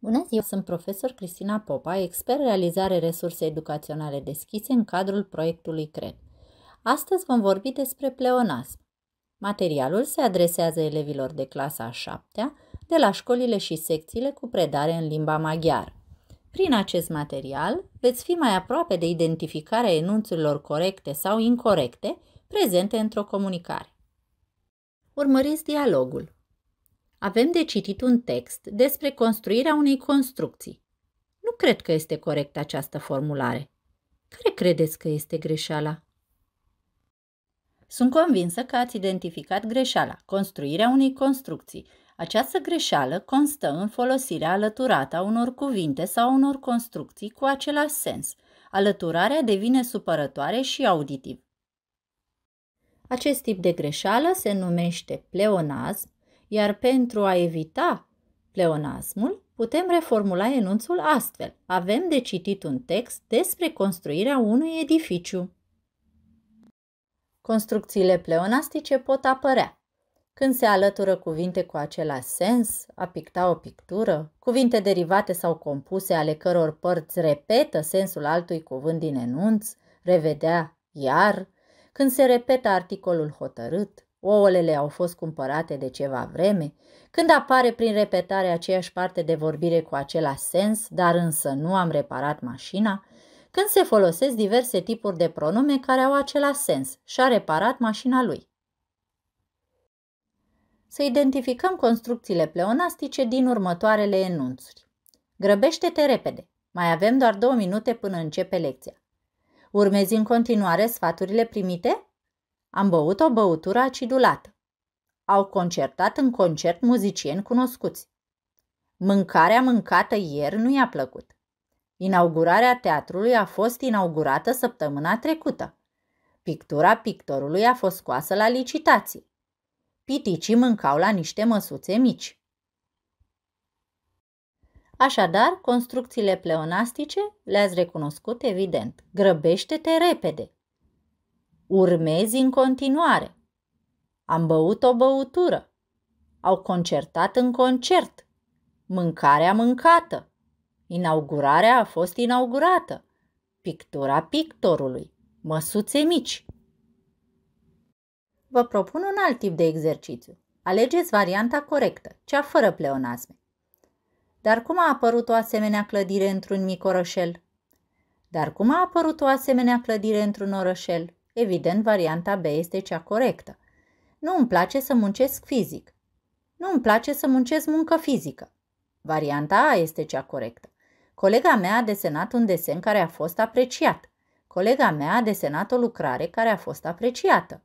Bună ziua, sunt profesor Cristina Popa, expert realizare resurse educaționale deschise în cadrul proiectului CRED. Astăzi vom vorbi despre pleonasm. Materialul se adresează elevilor de clasa a șaptea, de la școlile și secțiile cu predare în limba maghiară. Prin acest material veți fi mai aproape de identificarea enunțurilor corecte sau incorrecte prezente într-o comunicare. Urmăriți dialogul. Avem de citit un text despre construirea unei construcții. Nu cred că este corectă această formulare. Care credeți că este greșeala? Sunt convinsă că ați identificat greșeala, construirea unei construcții. Această greșeală constă în folosirea alăturată a unor cuvinte sau unor construcții cu același sens. Alăturarea devine supărătoare și auditiv. Acest tip de greșeală se numește pleonazm iar pentru a evita pleonasmul, putem reformula enunțul astfel. Avem de citit un text despre construirea unui edificiu. Construcțiile pleonastice pot apărea când se alătură cuvinte cu același sens, a picta o pictură, cuvinte derivate sau compuse ale căror părți repetă sensul altui cuvânt din enunț, revedea iar, când se repetă articolul hotărât, Ouălele au fost cumpărate de ceva vreme, când apare prin repetare aceeași parte de vorbire cu același sens, dar însă nu am reparat mașina, când se folosesc diverse tipuri de pronume care au același sens și a reparat mașina lui. Să identificăm construcțiile pleonastice din următoarele enunțuri. Grăbește-te repede, mai avem doar două minute până începe lecția. Urmezi în continuare sfaturile primite? Am băut o băutură acidulată. Au concertat în concert muzicieni cunoscuți. Mâncarea mâncată ieri nu i-a plăcut. Inaugurarea teatrului a fost inaugurată săptămâna trecută. Pictura pictorului a fost scoasă la licitație. Piticii mâncau la niște măsuțe mici. Așadar, construcțiile pleonastice le-ați recunoscut evident. Grăbește-te repede! Urmezi în continuare. Am băut o băutură. Au concertat în concert. Mâncarea mâncată. Inaugurarea a fost inaugurată. Pictura pictorului. Măsuțe mici. Vă propun un alt tip de exercițiu. Alegeți varianta corectă, cea fără pleonasme. Dar cum a apărut o asemenea clădire într-un mic orășel? Dar cum a apărut o asemenea clădire într-un orășel? Evident, varianta B este cea corectă. Nu îmi place să muncesc fizic. Nu îmi place să muncesc muncă fizică. Varianta A este cea corectă. Colega mea a desenat un desen care a fost apreciat. Colega mea a desenat o lucrare care a fost apreciată.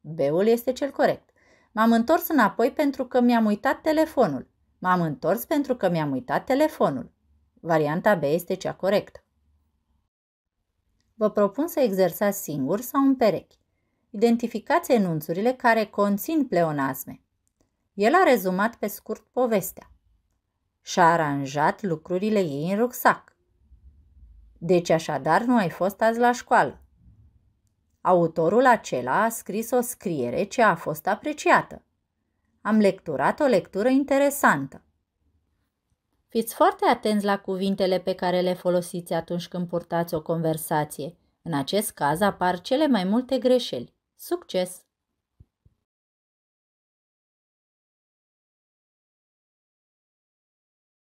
B-ul este cel corect. M-am întors înapoi pentru că mi-am uitat telefonul. M-am întors pentru că mi-am uitat telefonul. Varianta B este cea corectă. Vă propun să exersați singur sau în perechi. Identificați enunțurile care conțin pleonasme. El a rezumat pe scurt povestea. Și-a aranjat lucrurile ei în rucsac. Deci așadar nu ai fost azi la școală. Autorul acela a scris o scriere ce a fost apreciată. Am lecturat o lectură interesantă. Fiți foarte atenți la cuvintele pe care le folosiți atunci când purtați o conversație. În acest caz apar cele mai multe greșeli. Succes!